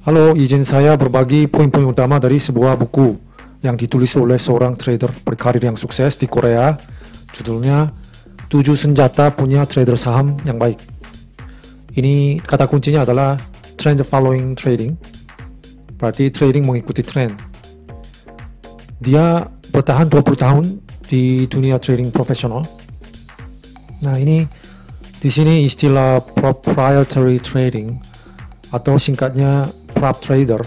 Halo, izin saya berbagi poin-poin utama dari sebuah buku yang ditulis oleh seorang trader berkarir yang sukses di Korea. Judulnya 7 Senjata Punya Trader Saham Yang Baik. Ini kata kuncinya adalah trend following trading. Berarti trading mengikuti trend. Dia bertahan 20 tahun di dunia trading profesional. Nah, ini di sini istilah proprietary trading atau singkatnya prop trader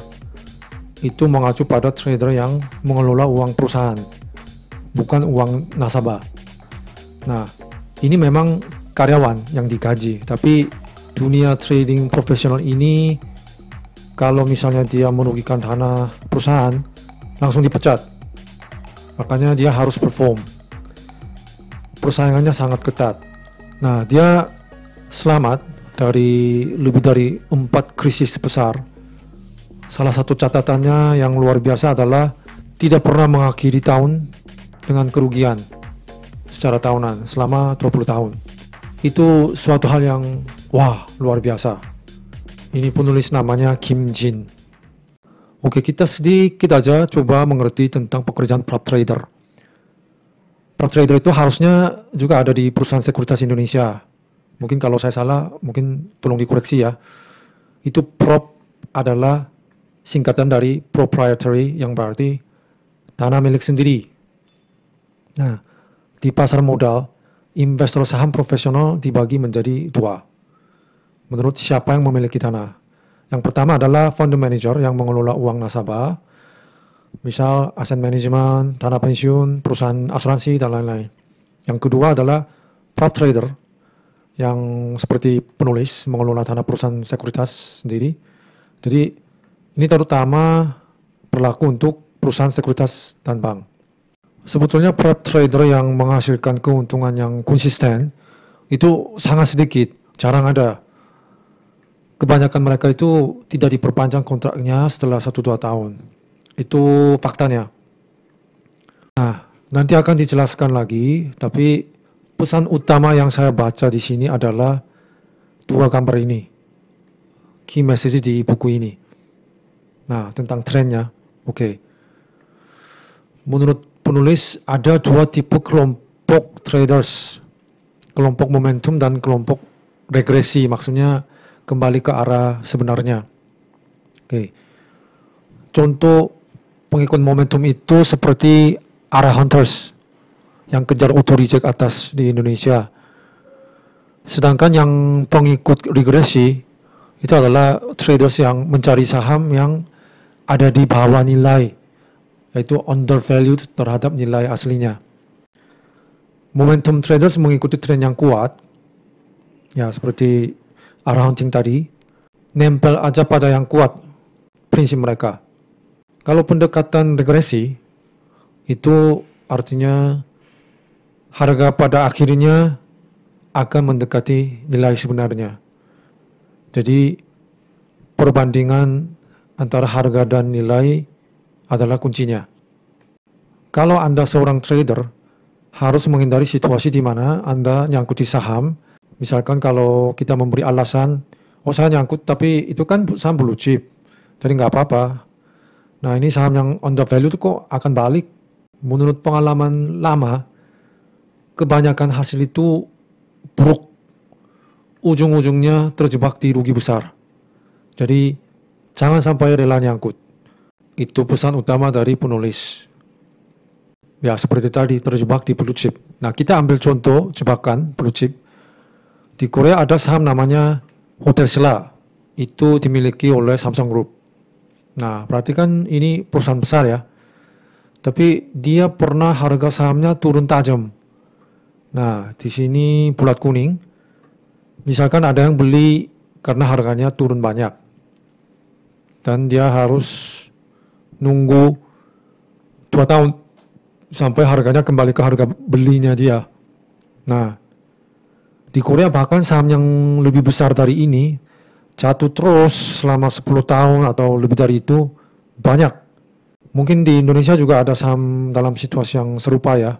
itu mengacu pada trader yang mengelola uang perusahaan, bukan uang nasabah. Nah, ini memang karyawan yang dikaji, tapi dunia trading profesional ini kalau misalnya dia merugikan dana perusahaan, langsung dipecat. Makanya dia harus perform. Persaingannya sangat ketat. Nah, dia selamat dari lebih dari empat krisis besar Salah satu catatannya yang luar biasa adalah tidak pernah mengakhiri tahun dengan kerugian secara tahunan selama 20 tahun. Itu suatu hal yang wah, luar biasa. Ini penulis namanya Kim Jin. Oke, kita sedikit aja coba mengerti tentang pekerjaan prop trader. Prop trader itu harusnya juga ada di perusahaan sekuritas Indonesia. Mungkin kalau saya salah, mungkin tolong dikoreksi ya. Itu prop adalah singkatan dari proprietary yang berarti dana milik sendiri. Nah, di pasar modal, investor saham profesional dibagi menjadi dua. Menurut siapa yang memiliki dana? Yang pertama adalah fund manager yang mengelola uang nasabah, misal aset manajemen, dana pensiun, perusahaan asuransi, dan lain-lain. Yang kedua adalah prop trader yang seperti penulis mengelola dana perusahaan sekuritas sendiri. Jadi ini terutama berlaku untuk perusahaan sekuritas dan bank. Sebetulnya prep trader yang menghasilkan keuntungan yang konsisten itu sangat sedikit, jarang ada. Kebanyakan mereka itu tidak diperpanjang kontraknya setelah 1-2 tahun. Itu faktanya. Nah, nanti akan dijelaskan lagi, tapi pesan utama yang saya baca di sini adalah dua gambar ini. Key message di buku ini. Nah, tentang trennya. Oke. Okay. Menurut penulis ada dua tipe kelompok traders. Kelompok momentum dan kelompok regresi, maksudnya kembali ke arah sebenarnya. Oke. Okay. Contoh pengikut momentum itu seperti arah hunters yang kejar auto reject atas di Indonesia. Sedangkan yang pengikut regresi itu adalah traders yang mencari saham yang ada di bawah nilai, yaitu undervalued terhadap nilai aslinya. Momentum traders mengikuti tren yang kuat, ya seperti arah hunting tadi, nempel aja pada yang kuat prinsip mereka. Kalau pendekatan regresi, itu artinya harga pada akhirnya akan mendekati nilai sebenarnya. Jadi perbandingan antara harga dan nilai adalah kuncinya. Kalau Anda seorang trader, harus menghindari situasi di mana Anda nyangkut di saham. Misalkan kalau kita memberi alasan, oh saya nyangkut tapi itu kan saham blue chip, jadi nggak apa-apa. Nah ini saham yang on the value itu kok akan balik. Menurut pengalaman lama, kebanyakan hasil itu buruk. Ujung-ujungnya terjebak di rugi besar. Jadi Jangan sampai rela nyangkut. Itu pesan utama dari penulis. Ya, seperti tadi, terjebak di blue chip. Nah, kita ambil contoh jebakan blue chip. Di Korea ada saham namanya Hotel Sela. Itu dimiliki oleh Samsung Group. Nah, perhatikan ini perusahaan besar ya. Tapi dia pernah harga sahamnya turun tajam. Nah, di sini bulat kuning. Misalkan ada yang beli karena harganya turun banyak dan dia harus nunggu dua tahun sampai harganya kembali ke harga belinya dia. Nah, di Korea bahkan saham yang lebih besar dari ini jatuh terus selama 10 tahun atau lebih dari itu banyak. Mungkin di Indonesia juga ada saham dalam situasi yang serupa ya.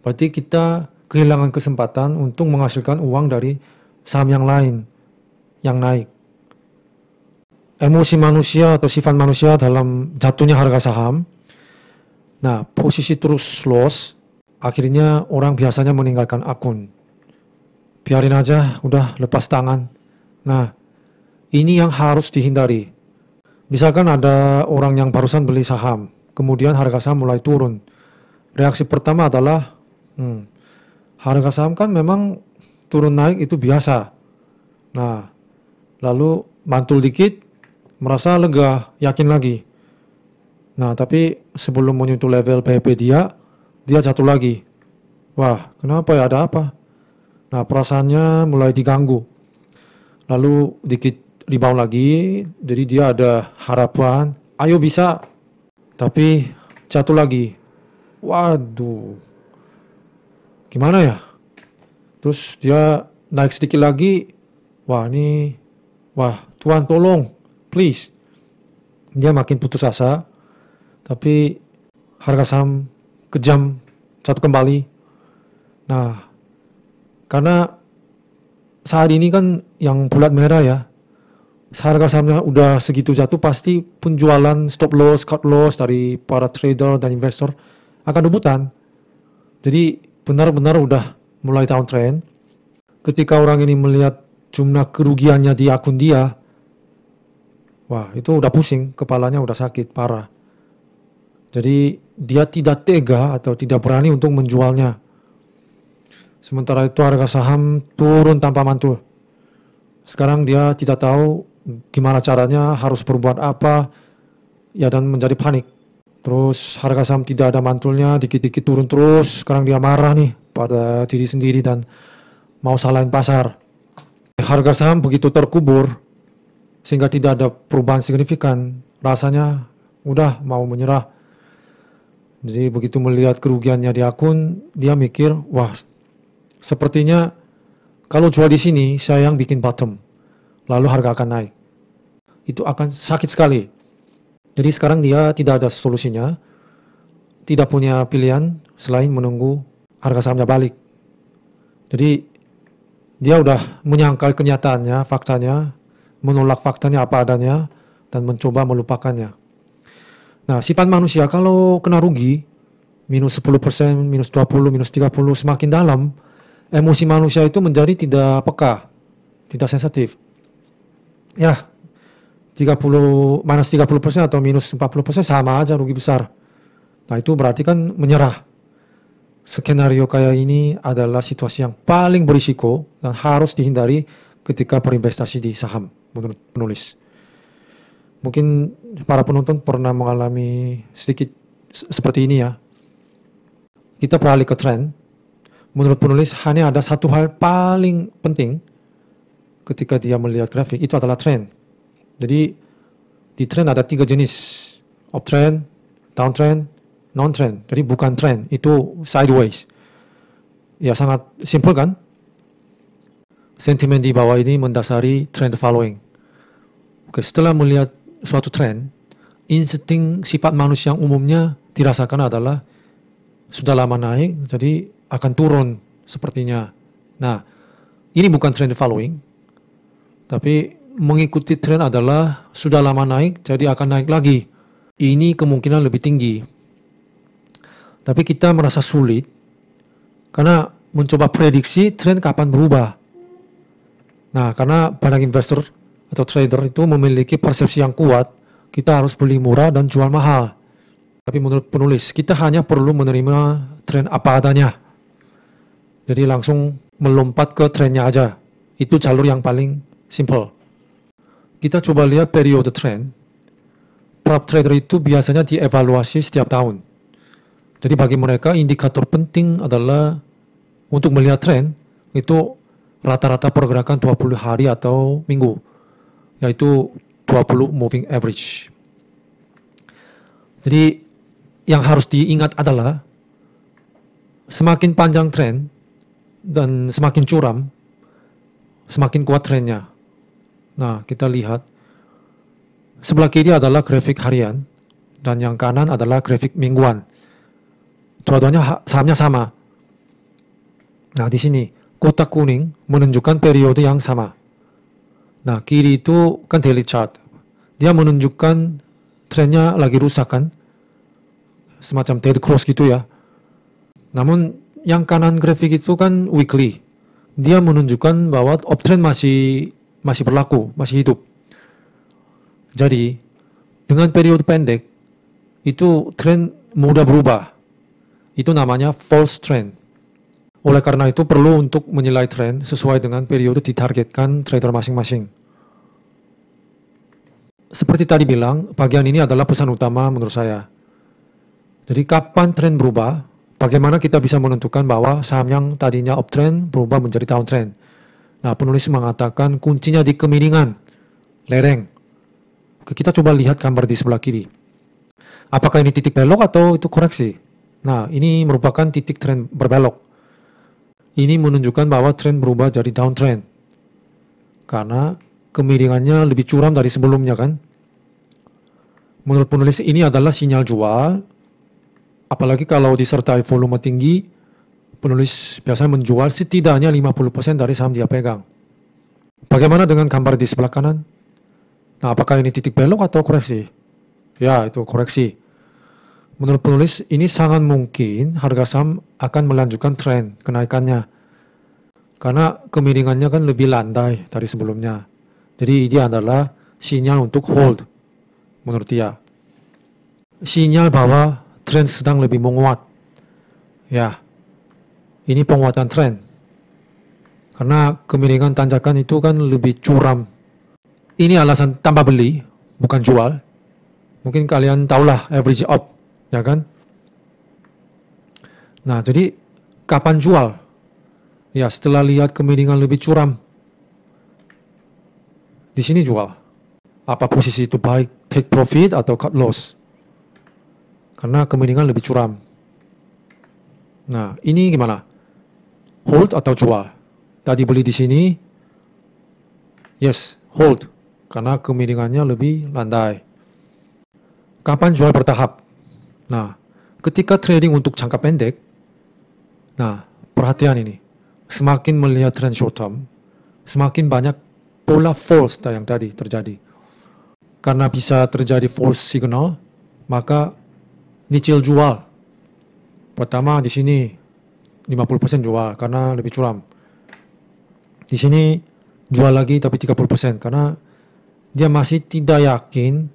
Berarti kita kehilangan kesempatan untuk menghasilkan uang dari saham yang lain yang naik emosi manusia atau sifat manusia dalam jatuhnya harga saham. Nah, posisi terus loss, akhirnya orang biasanya meninggalkan akun. Biarin aja, udah lepas tangan. Nah, ini yang harus dihindari. Misalkan ada orang yang barusan beli saham, kemudian harga saham mulai turun. Reaksi pertama adalah, hmm, harga saham kan memang turun naik itu biasa. Nah, lalu mantul dikit, merasa lega, yakin lagi. Nah, tapi sebelum menyentuh level PHP dia, dia jatuh lagi. Wah, kenapa ya ada apa? Nah, perasaannya mulai diganggu. Lalu dikit rebound lagi, jadi dia ada harapan, ayo bisa. Tapi jatuh lagi. Waduh. Gimana ya? Terus dia naik sedikit lagi. Wah, ini wah, Tuhan tolong please. Dia makin putus asa, tapi harga saham kejam satu kembali. Nah, karena saat ini kan yang bulat merah ya, harga sahamnya udah segitu jatuh pasti penjualan stop loss, cut loss dari para trader dan investor akan rebutan. Jadi benar-benar udah mulai downtrend. Ketika orang ini melihat jumlah kerugiannya di akun dia, Wah, itu udah pusing, kepalanya udah sakit parah. Jadi dia tidak tega atau tidak berani untuk menjualnya. Sementara itu harga saham turun tanpa mantul. Sekarang dia tidak tahu gimana caranya harus berbuat apa ya dan menjadi panik. Terus harga saham tidak ada mantulnya, dikit-dikit turun terus. Sekarang dia marah nih pada diri sendiri dan mau salahin pasar. Harga saham begitu terkubur, sehingga tidak ada perubahan signifikan. Rasanya udah mau menyerah. Jadi begitu melihat kerugiannya di akun, dia mikir, wah sepertinya kalau jual di sini saya yang bikin bottom. Lalu harga akan naik. Itu akan sakit sekali. Jadi sekarang dia tidak ada solusinya. Tidak punya pilihan selain menunggu harga sahamnya balik. Jadi dia udah menyangkal kenyataannya, faktanya, menolak faktanya apa adanya, dan mencoba melupakannya. Nah, sifat manusia kalau kena rugi, minus 10%, minus 20, minus 30, semakin dalam, emosi manusia itu menjadi tidak peka, tidak sensitif. Ya, 30 minus 30 persen atau minus 40 persen sama aja rugi besar. Nah itu berarti kan menyerah. Skenario kayak ini adalah situasi yang paling berisiko dan harus dihindari ketika berinvestasi di saham menurut penulis. Mungkin para penonton pernah mengalami sedikit seperti ini ya. Kita beralih ke tren. Menurut penulis hanya ada satu hal paling penting ketika dia melihat grafik itu adalah tren. Jadi di tren ada tiga jenis uptrend, downtrend, non-trend. Jadi bukan trend, itu sideways. Ya sangat simpel kan? sentimen di bawah ini mendasari trend following. Oke, setelah melihat suatu trend, insting sifat manusia yang umumnya dirasakan adalah sudah lama naik, jadi akan turun sepertinya. Nah, ini bukan trend following, tapi mengikuti trend adalah sudah lama naik, jadi akan naik lagi. Ini kemungkinan lebih tinggi. Tapi kita merasa sulit karena mencoba prediksi trend kapan berubah. Nah, karena banyak investor atau trader itu memiliki persepsi yang kuat, kita harus beli murah dan jual mahal. Tapi menurut penulis, kita hanya perlu menerima tren apa adanya. Jadi langsung melompat ke trennya aja. Itu jalur yang paling simple. Kita coba lihat periode tren. Prop trader itu biasanya dievaluasi setiap tahun. Jadi bagi mereka indikator penting adalah untuk melihat tren itu rata-rata pergerakan 20 hari atau minggu, yaitu 20 moving average. Jadi yang harus diingat adalah semakin panjang tren dan semakin curam, semakin kuat trennya. Nah, kita lihat sebelah kiri adalah grafik harian dan yang kanan adalah grafik mingguan. Dua-duanya sahamnya sama. Nah, di sini kotak kuning menunjukkan periode yang sama. Nah, kiri itu kan daily chart. Dia menunjukkan trennya lagi rusak kan. Semacam dead cross gitu ya. Namun yang kanan grafik itu kan weekly. Dia menunjukkan bahwa uptrend masih masih berlaku, masih hidup. Jadi, dengan periode pendek itu tren mudah berubah. Itu namanya false trend. Oleh karena itu perlu untuk menilai tren sesuai dengan periode ditargetkan trader masing-masing. Seperti tadi bilang, bagian ini adalah pesan utama menurut saya. Jadi kapan tren berubah, bagaimana kita bisa menentukan bahwa saham yang tadinya uptrend berubah menjadi downtrend. Nah, penulis mengatakan kuncinya di kemiringan, lereng. Oke, kita coba lihat gambar di sebelah kiri. Apakah ini titik belok atau itu koreksi? Nah, ini merupakan titik tren berbelok. Ini menunjukkan bahwa tren berubah jadi downtrend. Karena kemiringannya lebih curam dari sebelumnya kan. Menurut penulis ini adalah sinyal jual. Apalagi kalau disertai volume tinggi, penulis biasanya menjual setidaknya 50% dari saham dia pegang. Bagaimana dengan gambar di sebelah kanan? Nah, apakah ini titik belok atau koreksi? Ya, itu koreksi. Menurut penulis, ini sangat mungkin harga saham akan melanjutkan tren kenaikannya. Karena kemiringannya kan lebih landai dari sebelumnya. Jadi ini adalah sinyal untuk hold menurut dia. Sinyal bahwa tren sedang lebih menguat. Ya, ini penguatan tren. Karena kemiringan tanjakan itu kan lebih curam. Ini alasan tambah beli, bukan jual. Mungkin kalian tahulah average up ya kan? Nah, jadi kapan jual? Ya, setelah lihat kemiringan lebih curam. Di sini jual. Apa posisi itu baik take profit atau cut loss? Karena kemiringan lebih curam. Nah, ini gimana? Hold atau jual? Tadi beli di sini. Yes, hold. Karena kemiringannya lebih landai. Kapan jual bertahap? Nah, ketika trading untuk jangka pendek, nah, perhatian ini. Semakin melihat trend short term, semakin banyak pola false yang tadi terjadi. Karena bisa terjadi false signal, maka nyicil jual. Pertama di sini 50% jual karena lebih curam. Di sini jual lagi tapi 30% karena dia masih tidak yakin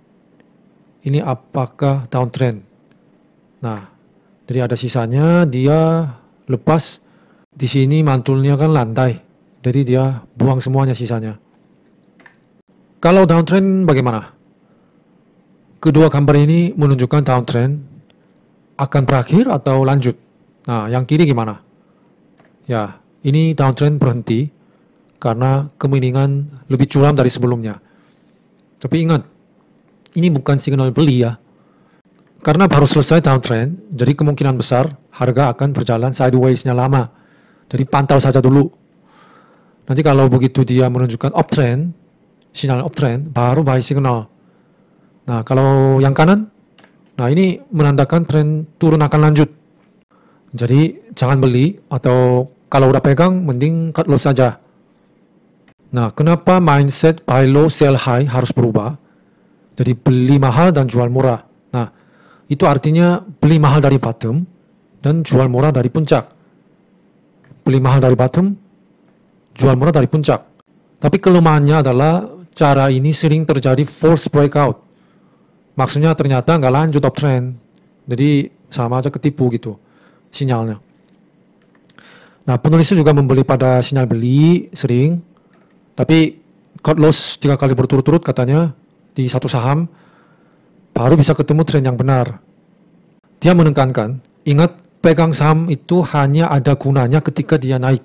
ini apakah downtrend Nah, dari ada sisanya dia lepas di sini mantulnya kan lantai. Jadi dia buang semuanya sisanya. Kalau downtrend bagaimana? Kedua gambar ini menunjukkan downtrend akan berakhir atau lanjut. Nah, yang kiri gimana? Ya, ini downtrend berhenti karena kemiringan lebih curam dari sebelumnya. Tapi ingat, ini bukan signal beli ya. Karena baru selesai downtrend, jadi kemungkinan besar harga akan berjalan sideways-nya lama. Jadi pantau saja dulu. Nanti kalau begitu dia menunjukkan uptrend, sinyal uptrend, baru buy signal. Nah, kalau yang kanan, nah ini menandakan trend turun akan lanjut. Jadi jangan beli atau kalau udah pegang mending cut loss saja. Nah, kenapa mindset buy low sell high harus berubah? Jadi beli mahal dan jual murah. Itu artinya beli mahal dari bottom dan jual murah dari puncak. Beli mahal dari bottom, jual murah dari puncak. Tapi kelemahannya adalah cara ini sering terjadi force breakout. Maksudnya ternyata nggak lanjut uptrend. Jadi sama aja ketipu gitu sinyalnya. Nah penulisnya juga membeli pada sinyal beli sering, tapi cut loss tiga kali berturut-turut katanya di satu saham baru bisa ketemu tren yang benar. Dia menekankan, ingat pegang saham itu hanya ada gunanya ketika dia naik.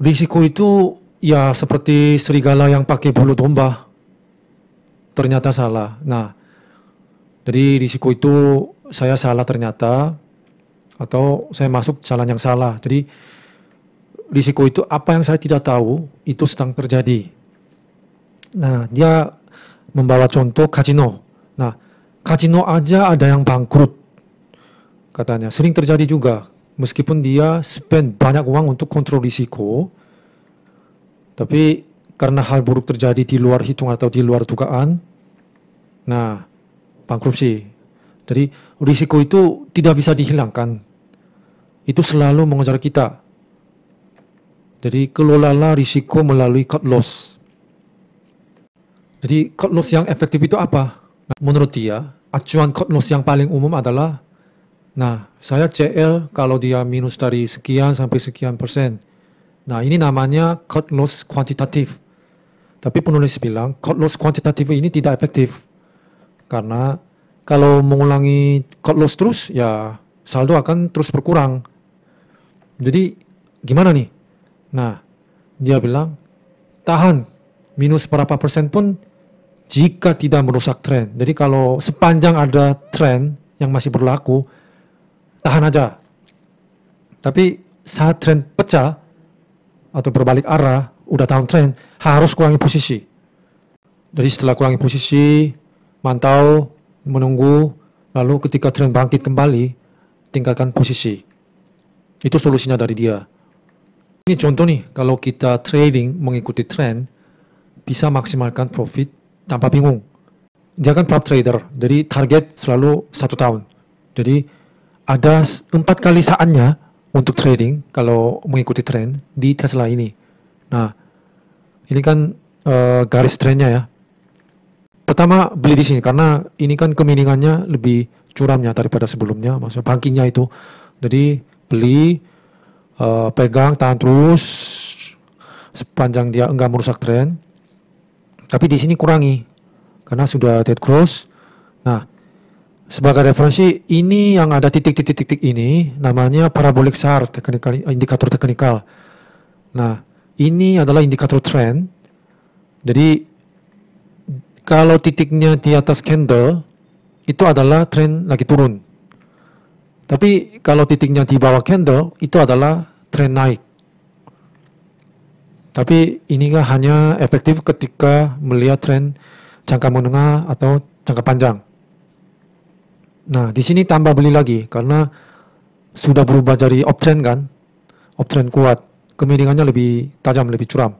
Risiko itu ya seperti serigala yang pakai bulu domba. Ternyata salah. Nah, jadi risiko itu saya salah ternyata atau saya masuk jalan yang salah. Jadi risiko itu apa yang saya tidak tahu itu sedang terjadi. Nah, dia membawa contoh kasino. Nah, kasino aja ada yang bangkrut. Katanya sering terjadi juga. Meskipun dia spend banyak uang untuk kontrol risiko, tapi karena hal buruk terjadi di luar hitung atau di luar dugaan, nah bangkrupsi. Jadi risiko itu tidak bisa dihilangkan. Itu selalu mengejar kita. Jadi kelolalah risiko melalui cut loss. Jadi cut loss yang efektif itu apa? Nah, menurut dia, acuan code loss yang paling umum adalah nah saya CL kalau dia minus dari sekian sampai sekian persen nah ini namanya code loss kuantitatif tapi penulis bilang code loss kuantitatif ini tidak efektif karena kalau mengulangi code loss terus ya saldo akan terus berkurang jadi gimana nih nah dia bilang tahan minus berapa persen pun jika tidak merusak tren. Jadi kalau sepanjang ada tren yang masih berlaku, tahan aja. Tapi saat tren pecah atau berbalik arah, udah tahun tren, harus kurangi posisi. Jadi setelah kurangi posisi, mantau, menunggu, lalu ketika tren bangkit kembali, tinggalkan posisi. Itu solusinya dari dia. Ini contoh nih, kalau kita trading mengikuti tren, bisa maksimalkan profit tanpa bingung. Dia kan prop trader, jadi target selalu satu tahun. Jadi ada empat kali saatnya untuk trading kalau mengikuti tren di Tesla ini. Nah, ini kan uh, garis trennya ya. Pertama beli di sini karena ini kan kemiringannya lebih curamnya daripada sebelumnya, maksudnya bankingnya itu. Jadi beli, uh, pegang, tahan terus sepanjang dia enggak merusak tren. Tapi di sini kurangi karena sudah dead cross. Nah, sebagai referensi ini yang ada titik-titik-titik ini namanya parabolic SAR, teknikal, indikator teknikal. Nah, ini adalah indikator trend. Jadi kalau titiknya di atas candle itu adalah trend lagi turun. Tapi kalau titiknya di bawah candle itu adalah trend naik. Tapi ini hanya efektif ketika melihat tren jangka menengah atau jangka panjang. Nah, di sini tambah beli lagi karena sudah berubah dari uptrend kan, uptrend kuat, kemiringannya lebih tajam, lebih curam.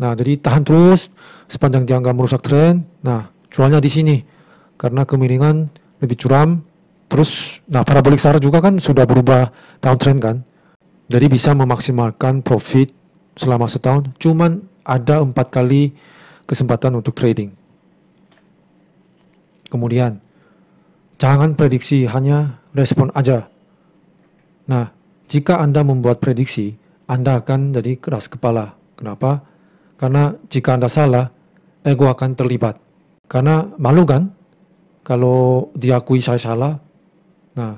Nah, jadi tahan terus sepanjang dia merusak tren. Nah, jualnya di sini karena kemiringan lebih curam. Terus, nah parabolik sara juga kan sudah berubah downtrend kan, jadi bisa memaksimalkan profit selama setahun cuman ada empat kali kesempatan untuk trading. Kemudian, jangan prediksi, hanya respon aja. Nah, jika Anda membuat prediksi, Anda akan jadi keras kepala. Kenapa? Karena jika Anda salah, ego akan terlibat. Karena malu kan kalau diakui saya salah. Nah,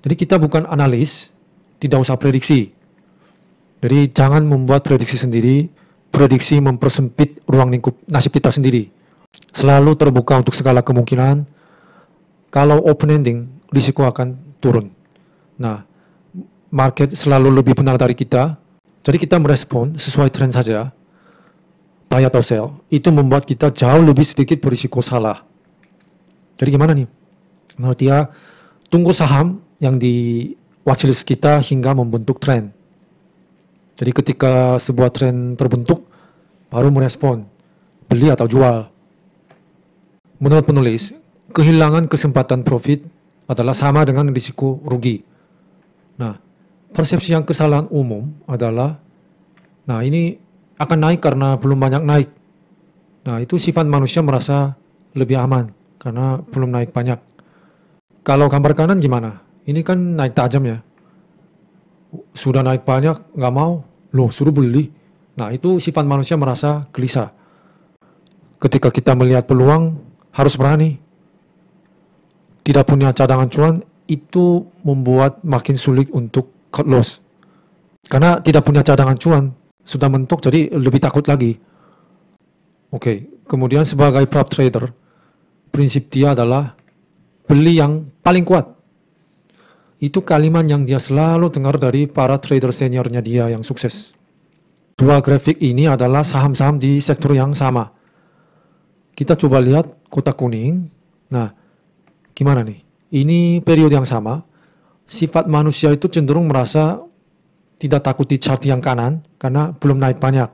jadi kita bukan analis, tidak usah prediksi. Jadi jangan membuat prediksi sendiri, prediksi mempersempit ruang lingkup nasib kita sendiri. Selalu terbuka untuk segala kemungkinan. Kalau open ending, risiko akan turun. Nah, market selalu lebih benar dari kita. Jadi kita merespon sesuai tren saja, buy atau sell, itu membuat kita jauh lebih sedikit berisiko salah. Jadi gimana nih? Menurut dia, tunggu saham yang di watchlist kita hingga membentuk tren. Jadi ketika sebuah tren terbentuk, baru merespon, beli atau jual. Menurut penulis, kehilangan kesempatan profit adalah sama dengan risiko rugi. Nah, persepsi yang kesalahan umum adalah, nah ini akan naik karena belum banyak naik. Nah, itu sifat manusia merasa lebih aman karena belum naik banyak. Kalau gambar kanan gimana? Ini kan naik tajam ya sudah naik banyak nggak mau loh suruh beli nah itu sifat manusia merasa gelisah ketika kita melihat peluang harus berani tidak punya cadangan cuan itu membuat makin sulit untuk cut loss karena tidak punya cadangan cuan sudah mentok jadi lebih takut lagi oke kemudian sebagai prop trader prinsip dia adalah beli yang paling kuat itu kalimat yang dia selalu dengar dari para trader seniornya dia yang sukses. Dua grafik ini adalah saham-saham di sektor yang sama. Kita coba lihat kotak kuning. Nah, gimana nih? Ini periode yang sama. Sifat manusia itu cenderung merasa tidak takut di chart yang kanan karena belum naik banyak.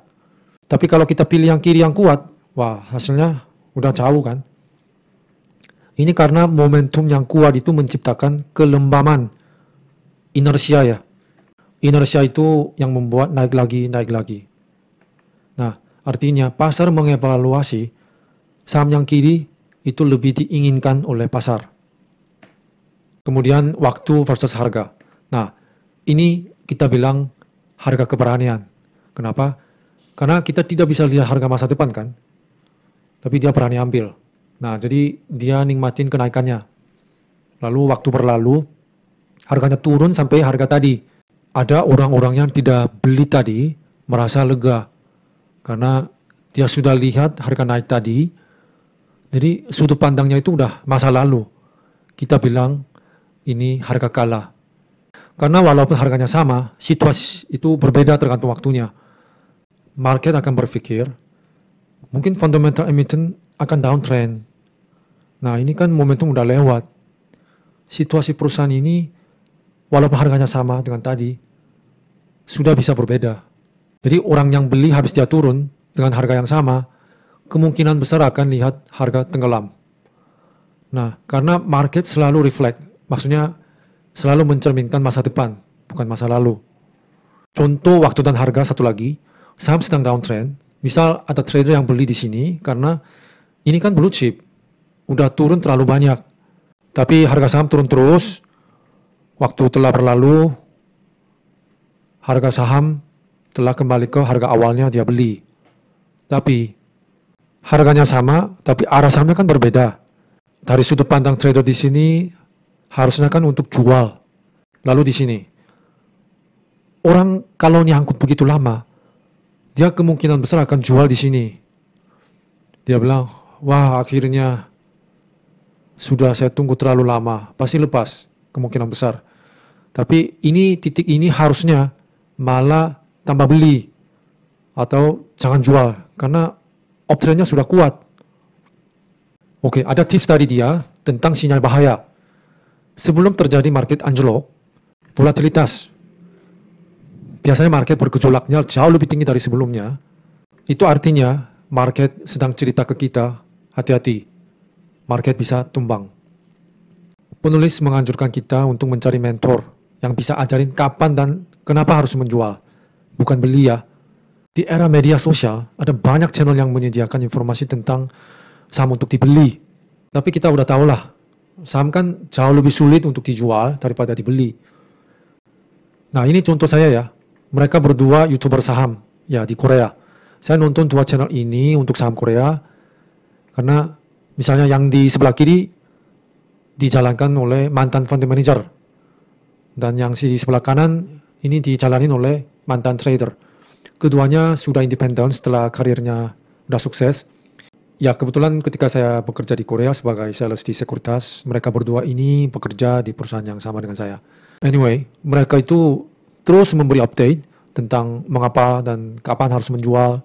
Tapi kalau kita pilih yang kiri yang kuat, wah hasilnya udah jauh kan. Ini karena momentum yang kuat itu menciptakan kelembaman, inersia ya. Inersia itu yang membuat naik lagi, naik lagi. Nah, artinya pasar mengevaluasi saham yang kiri itu lebih diinginkan oleh pasar. Kemudian waktu versus harga. Nah, ini kita bilang harga keberanian. Kenapa? Karena kita tidak bisa lihat harga masa depan kan, tapi dia berani ambil. Nah, jadi dia nikmatin kenaikannya. Lalu waktu berlalu, harganya turun sampai harga tadi. Ada orang-orang yang tidak beli tadi merasa lega karena dia sudah lihat harga naik tadi. Jadi sudut pandangnya itu udah masa lalu. Kita bilang ini harga kalah. Karena walaupun harganya sama, situasi itu berbeda tergantung waktunya. Market akan berpikir, mungkin fundamental emiten akan downtrend Nah ini kan momentum udah lewat. Situasi perusahaan ini walaupun harganya sama dengan tadi, sudah bisa berbeda. Jadi orang yang beli habis dia turun dengan harga yang sama, kemungkinan besar akan lihat harga tenggelam. Nah, karena market selalu reflect, maksudnya selalu mencerminkan masa depan, bukan masa lalu. Contoh waktu dan harga satu lagi, saham sedang downtrend. Misal ada trader yang beli di sini karena ini kan blue chip, udah turun terlalu banyak. Tapi harga saham turun terus. Waktu telah berlalu, harga saham telah kembali ke harga awalnya dia beli. Tapi harganya sama, tapi arah sahamnya kan berbeda. Dari sudut pandang trader di sini, harusnya kan untuk jual. Lalu di sini, orang kalau nyangkut begitu lama, dia kemungkinan besar akan jual di sini. Dia bilang, wah akhirnya sudah saya tunggu terlalu lama, pasti lepas kemungkinan besar. Tapi ini titik ini harusnya malah tambah beli atau jangan jual karena optionnya sudah kuat. Oke, ada tips dari dia tentang sinyal bahaya. Sebelum terjadi market anjlok, volatilitas. Biasanya market bergejolaknya jauh lebih tinggi dari sebelumnya. Itu artinya market sedang cerita ke kita, hati-hati market bisa tumbang. Penulis menganjurkan kita untuk mencari mentor yang bisa ajarin kapan dan kenapa harus menjual, bukan beli ya. Di era media sosial, ada banyak channel yang menyediakan informasi tentang saham untuk dibeli. Tapi kita udah tau lah, saham kan jauh lebih sulit untuk dijual daripada dibeli. Nah ini contoh saya ya, mereka berdua youtuber saham ya di Korea. Saya nonton dua channel ini untuk saham Korea karena Misalnya yang di sebelah kiri dijalankan oleh mantan fund manager dan yang di sebelah kanan ini dijalani oleh mantan trader. Keduanya sudah independen setelah karirnya sudah sukses. Ya kebetulan ketika saya bekerja di Korea sebagai sales di sekuritas, mereka berdua ini bekerja di perusahaan yang sama dengan saya. Anyway, mereka itu terus memberi update tentang mengapa dan kapan harus menjual,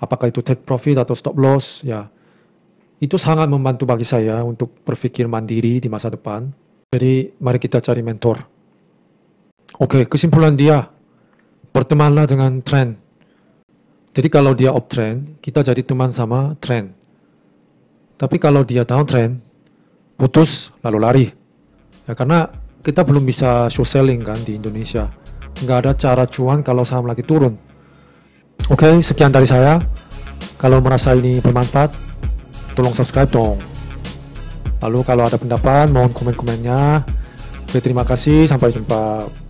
apakah itu take profit atau stop loss, ya. Itu sangat membantu bagi saya untuk berpikir mandiri di masa depan. Jadi mari kita cari mentor. Oke, kesimpulan dia, bertemanlah dengan tren. Jadi kalau dia uptrend, kita jadi teman sama tren. Tapi kalau dia downtrend, putus lalu lari. Ya, karena kita belum bisa show selling kan di Indonesia. Nggak ada cara cuan kalau saham lagi turun. Oke, okay, sekian dari saya. Kalau merasa ini bermanfaat, tolong subscribe dong. Lalu kalau ada pendapat mohon komen-komennya. Oke terima kasih sampai jumpa.